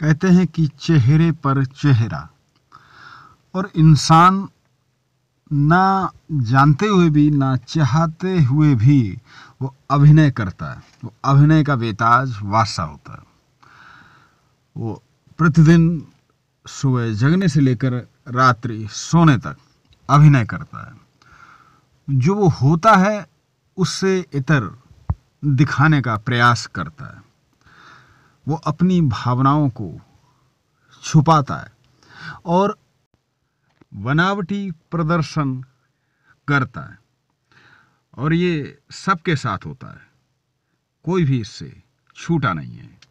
कहते हैं कि चेहरे पर चेहरा और इंसान ना जानते हुए भी ना चाहते हुए भी वो अभिनय करता है वो अभिनय का बेताज वासा होता है वो प्रतिदिन सुबह जगने से लेकर रात्रि सोने तक अभिनय करता है जो वो होता है उससे इतर दिखाने का प्रयास करता है वो अपनी भावनाओं को छुपाता है और बनावटी प्रदर्शन करता है और ये सबके साथ होता है कोई भी इससे छूटा नहीं है